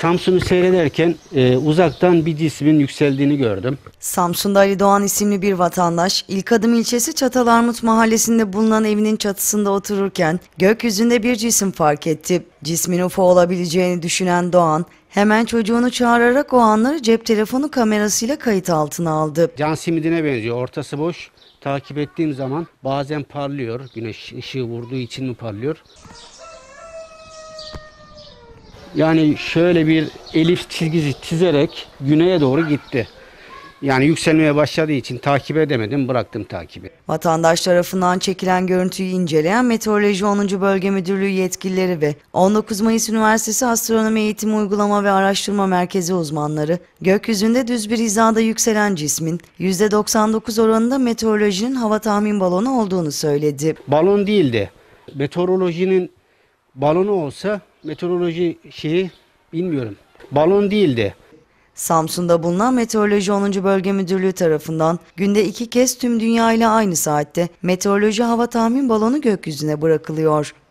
Samsun'u seyrederken e, uzaktan bir cismin yükseldiğini gördüm. Samsun'da Ali Doğan isimli bir vatandaş, ilk adım ilçesi Çatalarmut mahallesinde bulunan evinin çatısında otururken gökyüzünde bir cisim fark etti. Cismin UFO olabileceğini düşünen Doğan, hemen çocuğunu çağırarak o anları cep telefonu kamerasıyla kayıt altına aldı. Can simidine benziyor, ortası boş. Takip ettiğim zaman bazen parlıyor, güneş ışığı vurduğu için mi parlıyor? Yani şöyle bir elif çizgisi çizerek güneye doğru gitti. Yani yükselmeye başladığı için takip edemedim, bıraktım takibi. Vatandaş tarafından çekilen görüntüyü inceleyen Meteoroloji 10. Bölge Müdürlüğü yetkilileri ve 19 Mayıs Üniversitesi Astronomi Eğitimi Uygulama ve Araştırma Merkezi uzmanları, gökyüzünde düz bir hizada yükselen cismin %99 oranında meteorolojinin hava tahmin balonu olduğunu söyledi. Balon değildi. Meteorolojinin balonu olsa meteoroloji şeyi bilmiyorum. Balon değildi. Samsun'da bulunan Meteoroloji 10. Bölge Müdürlüğü tarafından günde iki kez tüm dünya ile aynı saatte meteoroloji hava tahmin balonu gökyüzüne bırakılıyor.